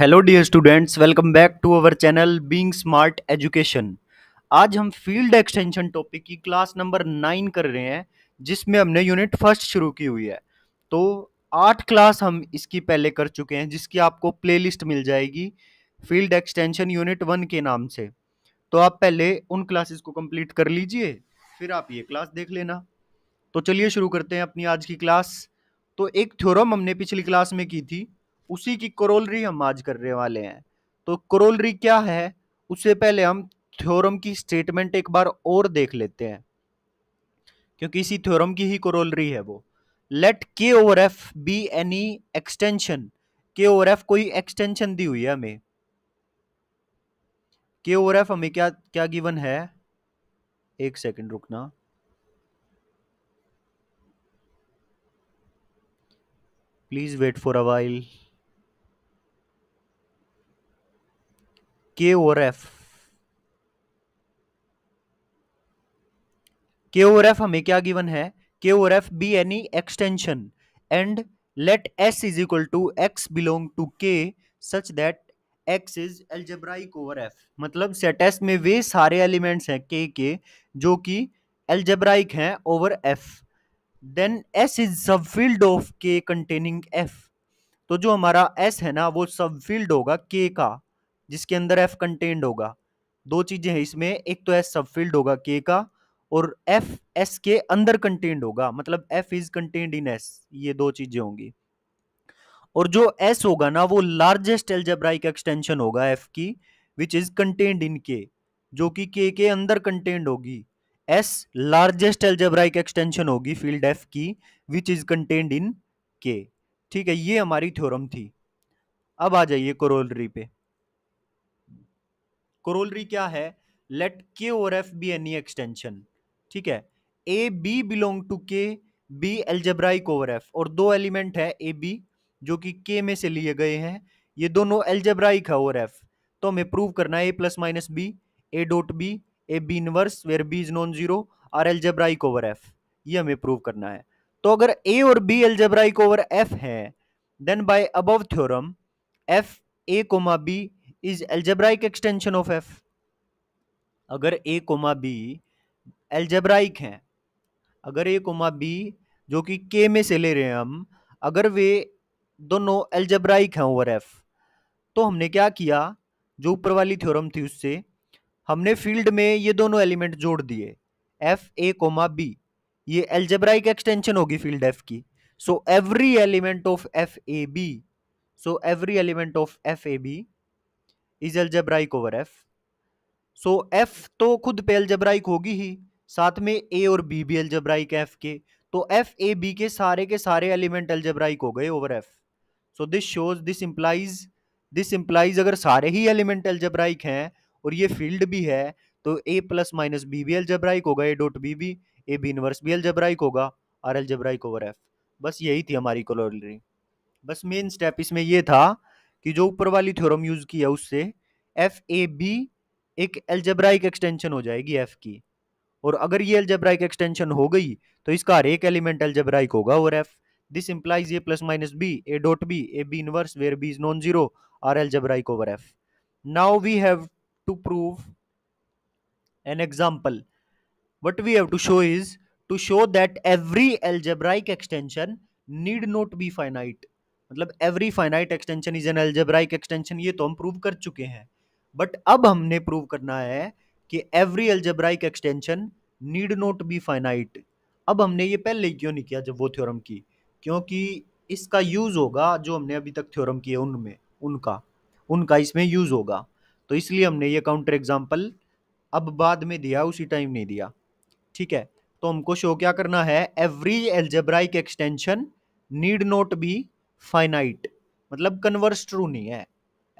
Hello dear students welcome back to our channel being smart education आज हम field extension topic की class number nine कर रहे हैं जिसमें हमने यूनिट फर्स्ट शुरू की हुई है तो आठ क्लास हम इसकी पहले कर चुके हैं जिसकी आपको प्लेलिस्ट मिल जाएगी फील्ड एक्सटेंशन यूनिट वन के नाम से तो आप पहले उन क्लासेस को कम्प्लीट कर लीजिए फिर आप ये क्लास देख लेना तो चलिए शुरू करते हैं अपनी आज की क्लास तो एक थ्योरम हमने पिछली क्लास में की थी उसी की क्रोलरी हम आज करने वाले हैं तो क्रोलरी क्या है उससे पहले हम थ्योरम की स्टेटमेंट एक बार और देख लेते हैं क्योंकि इसी थ्योरम की ही क्रोलरी है वो let K over F be any extension K over F कोई एक्सटेंशन दी हुई है हमें के ओवर एफ हमें क्या क्या गिवन है एक सेकंड रुकना please wait for a while K over F के ओर एफ हमें क्या गिवन है K over F be any extension and let S is equal to x belong to K such that x is algebraic over f मतलब set S में वे सारे elements हैं k के जो कि एल्जेब्राइक हैं ओवर f then s is subfield of k containing f तो जो हमारा s है ना वो सब फील्ड होगा k का जिसके अंदर एफ कंटेंड होगा दो चीजें हैं इसमें एक तो एस सब फील्ड होगा के का और एफ एस के अंदर कंटेंड होगा मतलब F is contained in S ये दो चीजें होंगी और जो एस होगा ना वो लार्जेस्ट एल्जेब्राइक एक्सटेंशन होगा एफ की विच इज कंटेंड इन के जो कि के के अंदर कंटेंड होगी एस लार्जेस्ट एल्जेब्राइक एक्सटेंशन होगी फील्ड एफ की विच इज कंटेंड इन के ठीक है ये हमारी थ्योरम थी अब आ जाइए कोरोलरी पे कोरोलरी क्या है लेट के और एफ बी एनी एक्सटेंशन ठीक है A B belong to K be algebraic over F और दो एलिमेंट है ए बी जो कि के में से लिए गए हैं ये दोनों एल्जेब्राइक है ओवर एफ तो हमें प्रूव करना है A plus minus B A dot B A B inverse where B is non zero are algebraic over F ये हमें प्रूव करना है तो अगर ए और बी एल्जेब्राइक ओवर एफ है then by above theorem F A comma B is algebraic extension of F अगर A comma B algebraic हैं अगर ए कोमा बी जो कि के में से ले रहे हैं हम अगर वे दोनों एल्जेब्राइक हैं ओवर एफ तो हमने क्या किया जो ऊपर वाली थ्योरम थी उससे हमने फील्ड में ये दोनों एलिमेंट जोड़ दिए एफ ए कोमा बी ये एल्जेब्राइक एक्सटेंशन होगी फील्ड एफ की so every element of F A B so every element of F A B is algebraic over F so F तो खुद पे एल्जेब्राइक होगी ही साथ में ए और बी भी एल्जेब्राइक एफ के तो एफ ए बी के सारे के सारे एलिमेंट एल्जेब्राइक हो गए over F so this shows this implies this implies अगर सारे ही एलिमेंट एल्जेब्राइक हैं और ये फील्ड भी है तो ए प्लस माइनस बी भी एल्जेब्राइक होगा ए डॉट बी भी ए बी इनवर्स भी एल्जेब्राइक होगा आर एल्जेब्राइक ओवर एफ बस यही थी हमारी कोलोलरी बस मेन स्टेप इसमें यह था कि जो ऊपर वाली थ्योरम यूज की है उससे एफ ए बी एक एल्जेब्राइक एक्सटेंशन हो जाएगी एफ की और अगर ये एल्जेब्राइक एक्सटेंशन हो गई तो इसका हर एक एलिमेंट एल्जेब्राइक होगा और F this implies A plus minus B A dot B A B inverse where B is non zero are algebraic over F now we have to prove an example what we have to show is to show that every algebraic extension need not be finite मतलब every finite extension is an algebraic extension ये तो हम prove कर चुके हैं but अब हमने prove करना है कि every algebraic extension need not be finite अब हमने ये पहले क्यों नहीं किया जब वो थ्योरम की क्योंकि इसका यूज़ होगा जो हमने अभी तक थ्योरम किए उनमें उनका उनका इसमें यूज़ होगा तो इसलिए हमने ये काउंटर एग्जाम्पल अब बाद में दिया उसी टाइम नहीं दिया ठीक है तो हमको शो क्या करना है every algebraic extension need not be finite मतलब कन्वर्स ट्रू नहीं है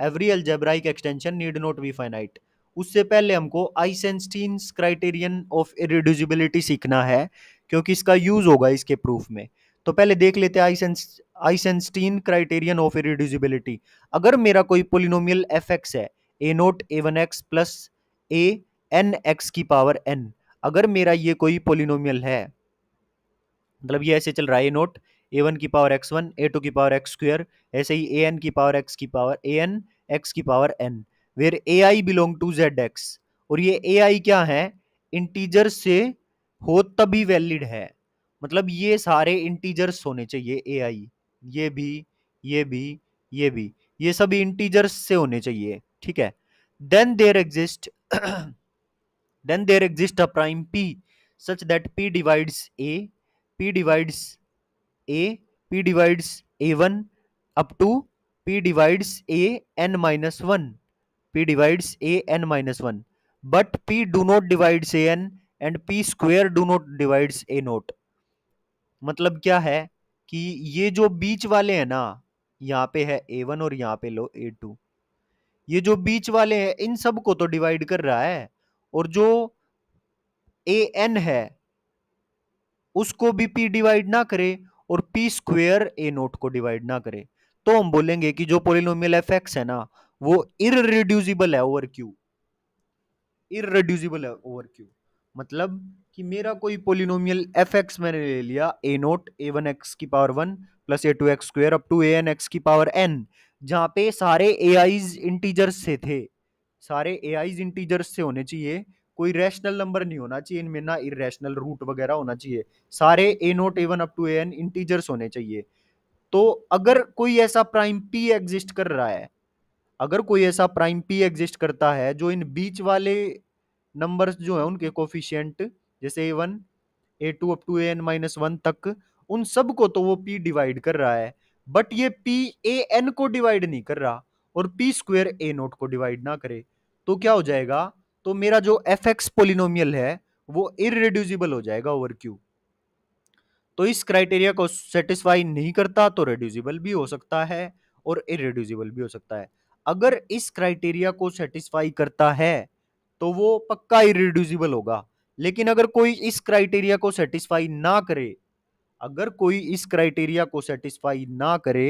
every algebraic extension need not be finite उससे पहले हमको आइसेंस्टीन क्राइटेरियन ऑफ इरिड्यूजिबिलिटी सीखना है क्योंकि इसका यूज़ होगा इसके प्रूफ में तो पहले देख लेते हैं आइसेंस आइसेंस्टीन क्राइटेरियन ऑफ इरिड्यूजिबिलिटी अगर मेरा कोई पोलिनोमियल एफ एक्स है A naught A one X plus A N X की पावर एन अगर मेरा ये कोई पोलिनोमियल है मतलब ये ऐसे चल रहा है ए नोट ए वन की power X one A two की पावर एक्स स्क्वेयर ऐसे ही ए एन की पावर एक्स की पावर ए एन एक्स की power N where A I belong to Z X और ये ए आई क्या है इंटीजर से हो तभी वैलिड है मतलब ये सारे इंटीजर्स होने चाहिए ए आई ये भी ये भी ये भी ये सभी इंटीजर्स से होने चाहिए ठीक है then there exist then there exist a prime P such that P divides A P divides A P divides A one up to P divides A N minus one P divides A N minus one but P do not divides A N and P square do not divides A naught मतलब क्या है कि ये जो बीच वाले हैं ना यहाँ पे है ए वन और यहाँ पे लो ए टू ये जो बीच वाले हैं इन सब को तो डिवाइड कर रहा है और जो ए एन है उसको भी पी डिवाइड ना करे और पी स्क्वेयर ए नोट को डिवाइड ना करे तो हम बोलेंगे कि जो पोलिनोमियल एफ एक्स है ना वो इरिड्यूसिबल है ओवर क्यू इरिड्यूसिबल है ओवर क्यू मतलब कि मेरा कोई पोलिनोमियल एफ एक्स मैंने ले लिया A naught A one X की power one plus A two X square up to A N X की पावर एन जहाँ पे सारे ए आईज इंटीजर्स से थे सारे ए आईज इंटीजर्स से होने चाहिए कोई रैशनल नंबर नहीं होना चाहिए इनमें ना इरेशनल रूट वगैरह होना चाहिए सारे A naught A one up to A N integers होने चाहिए तो अगर कोई ऐसा प्राइम पी एग्जिस्ट कर रहा है अगर कोई ऐसा प्राइम पी एग्जिस्ट करता है जो इन बीच वाले नंबर्स जो है उनके कोफिशियंट जैसे A one A two up to A N minus one तक उन सब को तो वो पी डिवाइड कर रहा है बट ये पी ए एन को डिवाइड नहीं कर रहा और पी स्क्वेयर ए नोट को डिवाइड ना करे तो क्या हो जाएगा तो मेरा जो एफ एक्स पोलिनोमियल है वो इरिड्यूसिबल हो जाएगा ओवर क्यू तो इस क्राइटेरिया को सेटिस्फाई नहीं करता तो रेड्यूजिबल भी हो सकता है और इरेड्यूसिबल भी हो सकता है अगर इस क्राइटेरिया को सेटिस्फाई करता है तो वो पक्का इरेड्यूसिबल होगा लेकिन अगर कोई इस क्राइटेरिया को सेटिस्फाई ना करे अगर कोई इस क्राइटेरिया को सेटिस्फाई ना करे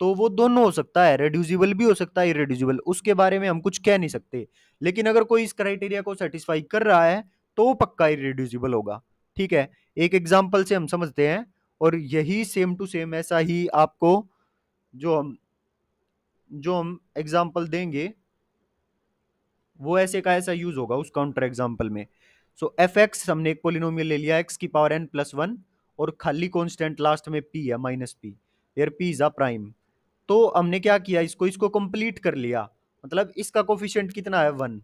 तो वो दोनों हो सकता है रेड्यूजिबल भी हो सकता है इरेड्यूजिबल उसके बारे में हम कुछ कह नहीं सकते लेकिन अगर कोई इस क्राइटेरिया को सेटिस्फाई कर रहा है तो वो पक्का इरेड्यूजिबल होगा ठीक है एक एग्जाम्पल से हम समझते हैं और यही सेम टू सेम ऐसा ही आपको जो हम जो हम एग्जाम्पल देंगे वो ऐसे का ऐसा यूज होगा उस काउंटर एग्जाम्पल में सो एफ एक्स हमने एक पोलिनोमियल ले लिया एक्स की पावर एन प्लस वन और खाली कॉन्स्टेंट लास्ट में पी है minus P where P is a prime तो हमने क्या किया इसको इसको कंप्लीट कर लिया मतलब इसका कोफिशियंट कितना है one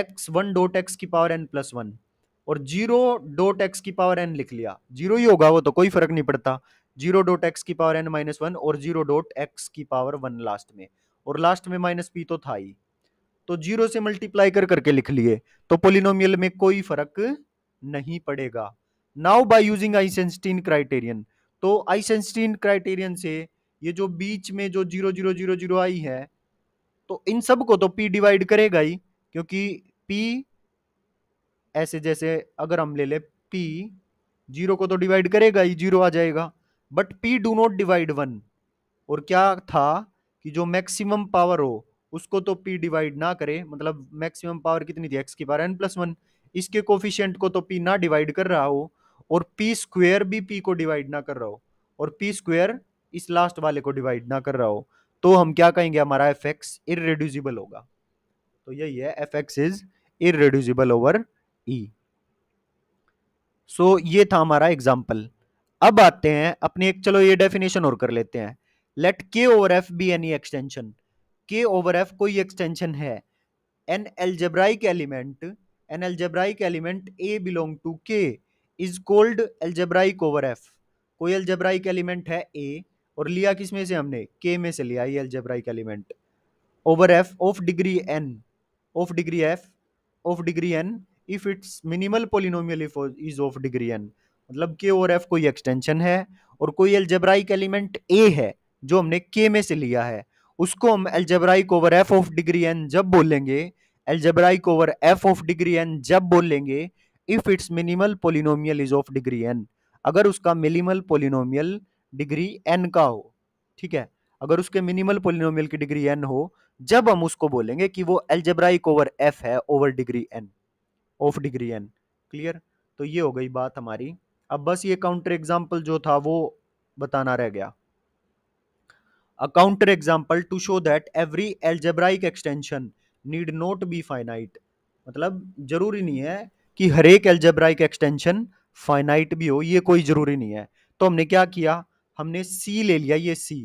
X one dot X की पावर एन प्लस वन और जीरो डोट एक्स की पावर एन लिख लिया जीरो ही होगा वो तो कोई फर्क नहीं पड़ता जीरो डोट एक्स की पावर एन माइनस वन और जीरो डोट एक्स की पावर वन लास्ट में और लास्ट में माइनस पी तो था ही तो जीरो से मल्टीप्लाई कर करके लिख लिए तो पोलिनोमियल में कोई फर्क नहीं पड़ेगा now by using Eisenstein criterion तो आइसेंस्टीन क्राइटेरियन से ये जो बीच में जो जीरो जीरो जीरो जीरो आई है तो इन सब को तो पी डिवाइड करेगा ही क्योंकि पी ऐसे जैसे अगर हम ले ले पी जीरो को तो डिवाइड करेगा ही जीरो आ जाएगा but P do not divide one और क्या था कि जो मैक्सिमम पावर हो उसको तो पी डिवाइड ना करे मतलब मैक्सिमम पावर कितनी थी एक्स की पावर एन प्लस वन इसके कोफिशियंट को तो पी ना डिवाइड कर रहा हो और पी स्क्वेयर भी पी को डिवाइड ना कर रहा हो और पी स्क्वेयर इस लास्ट वाले को डिवाइड ना कर रहा हो तो हम क्या कहेंगे हमारा एफ एक्स इरेड्यूजिबल होगा तो यही है F x is irreducible over E so ये था हमारा एग्जाम्पल अब आते हैं अपने एक चलो ये डेफिनेशन और कर लेते हैं let K over F be any extension K over F कोई एक्सटेंशन है an algebraic element an algebraic element A belong to K is called algebraic over F कोई एलजेब्राइक एलिमेंट है ए और लिया किस में से हमने के में से लिया ये algebraic element over F of degree N of degree F of degree N if its minimal polynomial if is of degree N मतलब के ओवर एफ कोई एक्सटेंशन है और कोई अल्जेब्राइक एलिमेंट ए है जो हमने के में से लिया है उसको हम algebraic over F of degree N जब बोलेंगे algebraic over F of degree N जब बोलेंगे if its minimal polynomial is of degree N अगर उसका मिनिमल पोलिनोमियल डिग्री एन का हो ठीक है अगर उसके मिनिमल पोलिनोमियल की डिग्री एन हो जब हम उसको बोलेंगे कि वो एल्जेब्राइक ओवर एफ है over degree N of degree N clear तो ये हो गई बात हमारी अब बस ये काउंटर एग्जाम्पल जो था वो बताना रह गया a counter example to show that every algebraic extension need not be finite मतलब जरूरी नहीं है कि हर एक एल्जेब्राइक एक्सटेंशन फाइनाइट भी हो ये कोई जरूरी नहीं है तो हमने क्या किया हमने सी ले लिया ये C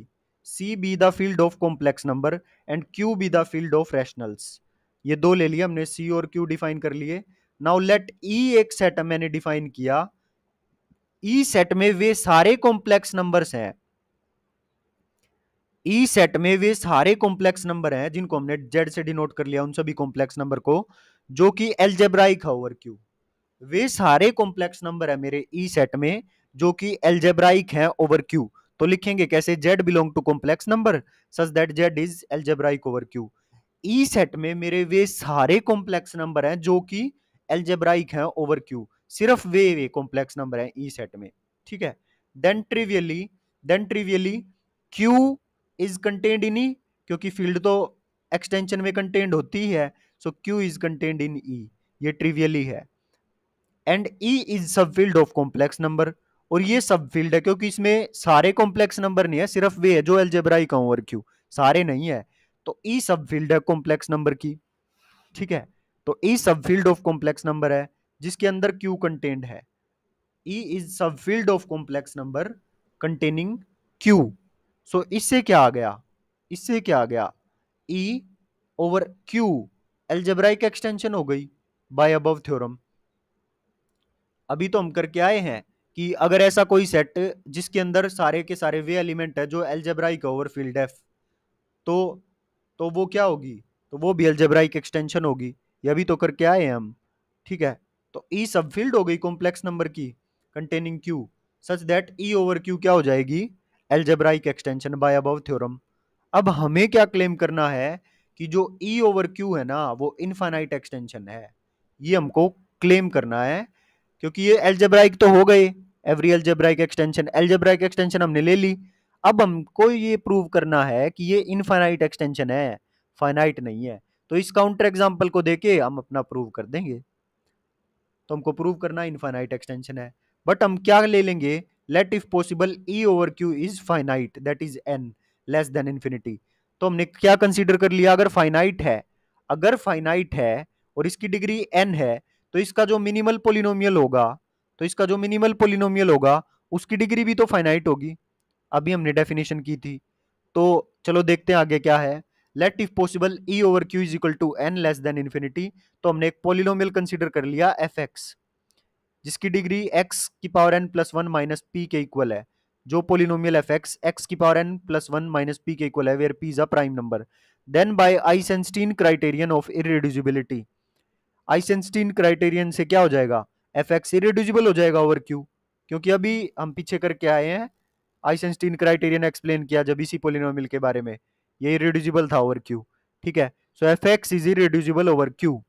C be the field of complex number and Q be the field of rationals ये दो ले लिए हमने सी और क्यू डिफाइन कर लिए नाउ लेट ई एक सेट मैंने डिफाइन किया ई e सेट में वे सारे कॉम्प्लेक्स नंबर्स हैं ई e सेट में वे सारे कॉम्प्लेक्स नंबर हैं जिनको हमने जेड से डिनोट कर लिया उन सभी कॉम्प्लेक्स नंबर को जो कि एल्जेब्राइक है ओवर क्यू वे सारे कॉम्प्लेक्स नंबर है मेरे ई e सेट में जो कि एल्जेब्राइक है ओवर क्यू तो लिखेंगे कैसे Z belong to complex number such that Z is algebraic over Q E set में मेरे वे सारे कॉम्प्लेक्स नंबर हैं जो कि एल्जेब्राइक हैं ओवर क्यू सिर्फ वे वे कॉम्प्लेक्स नंबर हैं ई e सेट में ठीक है then trivially then trivially Q is contained in E क्योंकि फील्ड तो एक्सटेंशन में कंटेंड होती है so Q is contained in E ये ट्रिवियली है and E is subfield of complex number और ये सब फील्ड है क्योंकि इसमें सारे कॉम्प्लेक्स नंबर नहीं है सिर्फ वे है जो एल्जेब्राइक का और क्यू सारे नहीं है तो ई सब फील्ड है कॉम्प्लेक्स नंबर की ठीक है तो ई सब फील्ड ऑफ कॉम्प्लेक्स नंबर है जिसके अंदर क्यू कंटेंट है E is subfield of complex number containing Q so इससे क्या आ गया इससे क्या आ गया ई ओवर क्यू का एक्सटेंशन हो गई बाय अबव थ्योरम अभी तो हम करके आए हैं कि अगर ऐसा कोई सेट जिसके अंदर सारे के सारे वे एलिमेंट है जो एल्जेब्राइक ओवर फील्ड एफ तो तो वो क्या होगी तो वो भी एल्जेब्राइक एक्सटेंशन होगी ये भी तो करके आए हम ठीक है तो ई सब फील्ड हो गई कॉम्प्लेक्स नंबर की containing Q such that E over Q क्या हो जाएगी algebraic extension by above theorem अब हमें क्या क्लेम करना है कि जो ई ओवर क्यू है ना वो इनफाइनाइट एक्सटेंशन है ये हमको क्लेम करना है क्योंकि ये एल्जेब्राइक तो हो गए every algebraic extension algebraic extension हमने ले ली अब हमको ये प्रूव करना है कि ये इनफाइनाइट एक्सटेंशन है फाइनाइट नहीं है तो इस काउंटर एग्जाम्पल को देके हम अपना प्रूव कर देंगे तो हमको प्रूव करना इनफाइनाइट एक्सटेंशन है बट हम क्या ले लेंगे let if possible E over Q is finite that is N less than infinity तो हमने क्या कंसिडर कर लिया अगर फाइनाइट है अगर फाइनाइट है और इसकी डिग्री एन है तो इसका जो मिनिमल पोलिनोमियल होगा तो इसका जो मिनिमल पोलिनोमियल होगा उसकी डिग्री भी तो फाइनाइट होगी अभी हमने डेफिनेशन की थी तो चलो देखते हैं आगे क्या है let if possible E over Q is equal to N less than infinity तो हमने एक पोलिनोमियल कंसिडर कर लिया एफ एक्स जिसकी डिग्री एक्स की power N plus one minus P के इक्वल है जो पोलिनोमियल एफ एक्स एक्स की power N plus one minus P के इक्वल है where P is a prime number then by Eisenstein criterion of irreducibility Eisenstein criterion से क्या हो जाएगा एफ एक्स इरेड्यूजिबल हो जाएगा ओवर क्यू क्योंकि अभी हम पीछे करके आए हैं आइसेंस्टीन क्राइटेरियन एक्सप्लेन किया जब इसी पोलिनोमिल के बारे में ये इरेड्यूजिबल था ओवर क्यू ठीक है so F x is irreducible over Q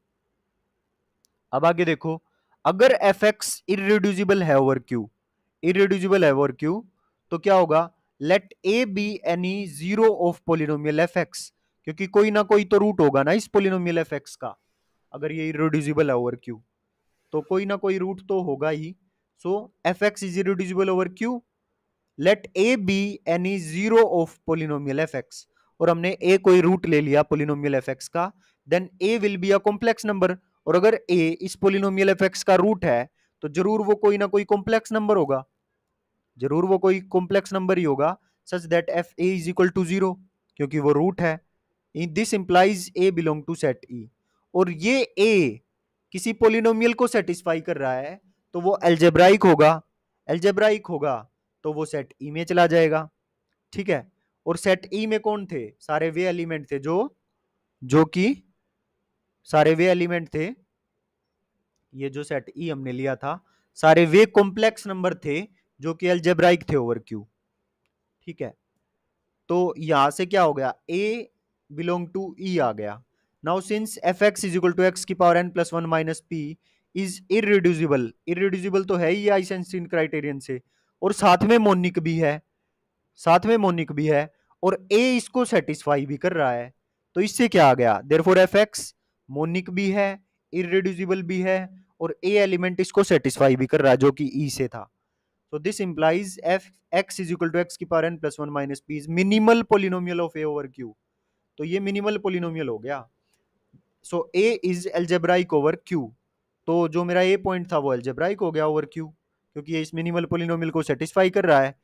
अब आगे देखो अगर एफ एक्स इरेड्यूजिबल है ओवर क्यू इरेड्यूजिबल है ओवर क्यू तो क्या होगा let A be any zero of polynomial F X क्योंकि कोई ना कोई तो रूट होगा ना इस पोलिनोमियल एफ एक्स का अगर ये इरेड्यूजिबल है ओवर क्यू तो कोई ना कोई रूट तो होगा ही so F x is reducible over Q let A be any zero of polynomial F X और हमने ए कोई रूट ले लिया पोलिनोमियल एफ एक्स का then A will be a complex number और अगर ए इस पोलिनोमियल एफ एक्स का रूट है तो जरूर वो कोई ना कोई कॉम्प्लेक्स नंबर होगा जरूर वो कोई कॉम्प्लेक्स नंबर ही होगा such that F A is equal to zero क्योंकि वो रूट है this implies A belong to set E और ये ए किसी पोलिनोमियल को सेटिस्फाई कर रहा है तो वो एल्जेब्राइक होगा एल्जेब्राइक होगा तो वो सेट ई e में चला जाएगा ठीक है और सेट ई e में कौन थे सारे वे एलिमेंट थे जो जो कि सारे वे एलिमेंट थे ये जो सेट ई e हमने लिया था सारे वे कॉम्प्लेक्स नंबर थे जो कि एल्जेब्राइक थे ओवर क्यू ठीक है तो यहां से क्या हो गया ए बिलोंग टू ई आ गया now since f x is equal to x की power N plus one minus p is irreducible irreducible तो है ही आइसेंस्टीन क्राइटेरियन से और साथ में मोनिक भी है साथ में मोनिक भी है और ए इसको सेटिस्फाई भी कर रहा है तो इससे क्या आ गया therefore f x monic भी है इरिड्यूसिबल भी है और ए एलिमेंट इसको सेटिस्फाई भी कर रहा है जो कि ई e से था तो this implies f x is equal to x की power N plus one minus p is minimal polynomial of a over q तो ये मिनिमल polynomial हो गया so a is algebraic over q तो जो मेरा ए पॉइंट था वो एल्जेब्राइक हो गया ओवर क्यू क्योंकि ये इस मिनिमल पोलिनोमियल को सेटिस्फाई कर रहा है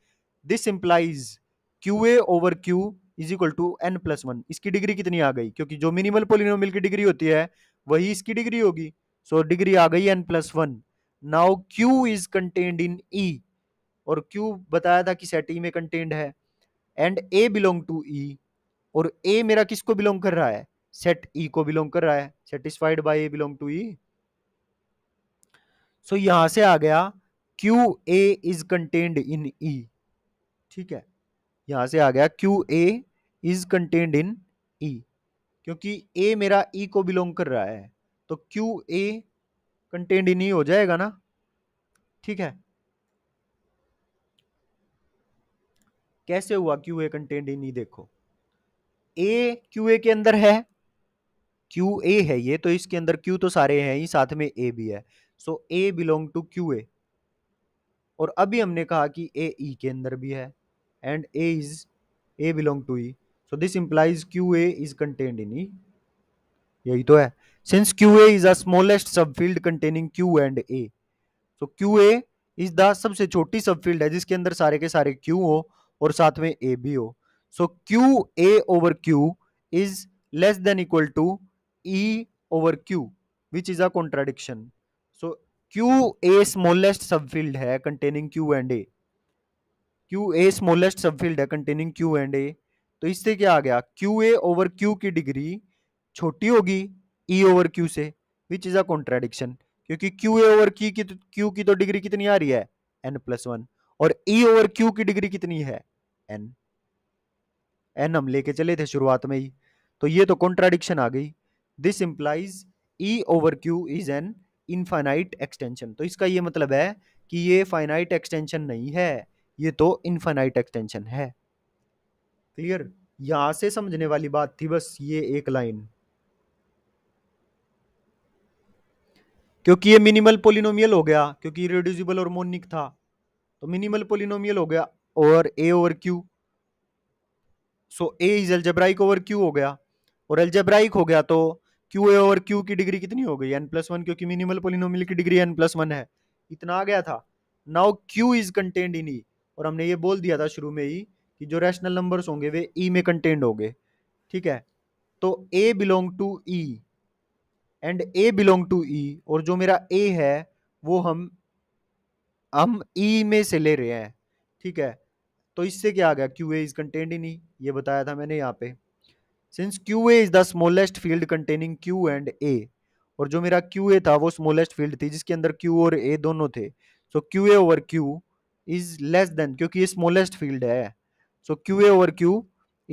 this implies Q a over Q is equal to n plus one इसकी डिग्री कितनी आ गई क्योंकि जो मिनिमल पोलिनोमियल की डिग्री होती है वही इसकी डिग्री होगी सो so, डिग्री आ गई n plus one now Q is contained in E और क्यू बताया था कि सेट ई e में कंटेन्ड है and a belong to E और ए मेरा किसको बिलोंग कर रहा है सेट ई e को बिलोंग कर रहा है satisfied by a belong to E so यहां से आ गया Q a is contained in E ठीक है यहां से आ गया Q a is contained in E क्योंकि ए मेरा ई e को बिलोंग कर रहा है तो क्यू ए कंटेन्ड इन ई हो जाएगा ना ठीक है कैसे हुआ क्यू ए कंटेन्ड इन ई देखो ए क्यू ए के अंदर है क्यू ए है ये तो इसके अंदर क्यू तो सारे हैं ही साथ में ए भी है so a belong to Q a और अभी हमने कहा कि ए ई e के अंदर भी है and a is a belong to E so this implies Q a is contained in E यही तो है since Q a is the smallest field containing Q and a so Q a is the सबसे छोटी सबफील्ड है जिसके अंदर सारे के सारे क्यू हो और साथ में ए भी हो so Q a over Q is less than equal to E over Q, which is a contradiction. So Q a smallest subfield है containing Q and A. Q a smallest subfield है containing Q and A. तो इससे क्या आ गया Q a over Q की डिग्री छोटी होगी E over Q से विच इज अ कॉन्ट्राडिक्शन क्योंकि Q a over Q की तो Q की तो डिग्री कितनी आ रही है N प्लस वन और E over Q की डिग्री कितनी है N एन हम लेके चले थे शुरुआत में ही तो ये तो कॉन्ट्राडिक्शन आ गई this implies E over Q is an infinite extension तो इसका ये मतलब है कि ये फाइनाइट एक्सटेंशन नहीं है ये तो इनफाइनाइट एक्सटेंशन है क्लियर यहां से समझने वाली बात थी बस ये एक लाइन क्योंकि ये मिनिमल पोलिनोमियल हो गया क्योंकि रिड्यूसिबल और मोनिक था तो मिनिमल पोलिनोमियल हो गया और a over Q so a is algebraic over Q हो गया और एल्जेब्राइक हो गया तो क्यू ए और क्यू की डिग्री कितनी हो गई एन प्लस वन क्योंकि मिनिमल पोलिनोमिल की डिग्री एन प्लस वन है इतना आ गया था now Q is contained in E और हमने ये बोल दिया था शुरू में ही कि जो रैशनल नंबर्स होंगे वे ई e में कंटेंड होंगे ठीक है तो a belong to E and a belong to E और जो मेरा ए है वो हम हम ई e में से ले रहे हैं ठीक है तो इससे क्या आ गया Q a is contained in E ये बताया था मैंने यहाँ पे since Q a is the smallest field containing Q and a और जो मेरा क्यू ए था वो स्मॉलेस्ट फील्ड थी जिसके अंदर क्यू और ए दोनों थे so Q a over Q is less than क्योंकि ये स्मॉलेस्ट फील्ड है so Q a over Q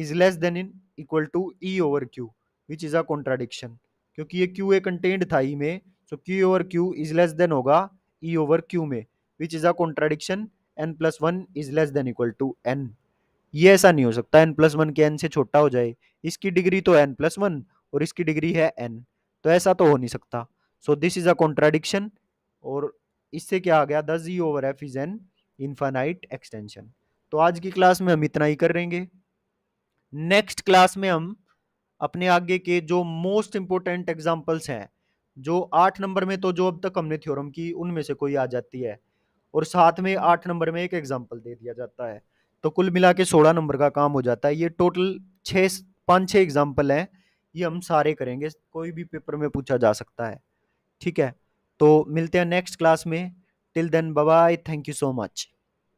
is less than in equal to E over Q which is a contradiction क्योंकि ये क्यू ए कंटेंट था E e में so Q over Q is less than होगा E over Q में which is a contradiction n plus one is less than equal to n ये ऐसा नहीं हो सकता एन प्लस वन के एन से छोटा हो जाए इसकी डिग्री तो एन प्लस वन और इसकी डिग्री है एन तो ऐसा तो हो नहीं सकता so this is a contradiction और इससे क्या आ गया the G over F is an infinite extension तो आज की क्लास में हम इतना ही कर करेंगे नेक्स्ट क्लास में हम अपने आगे के जो मोस्ट इम्पोर्टेंट एग्जाम्पल्स हैं जो आठ नंबर में तो जो अब तक हमने थ्योरम की उनमें से कोई आ जाती है और साथ में आठ नंबर में एक एग्जाम्पल दे दिया जाता है तो कुल मिला के सोलह नंबर का काम हो जाता है ये टोटल छः पाँच छः एग्जाम्पल हैं ये हम सारे करेंगे कोई भी पेपर में पूछा जा सकता है ठीक है तो मिलते हैं नेक्स्ट क्लास में till then bye thank you so much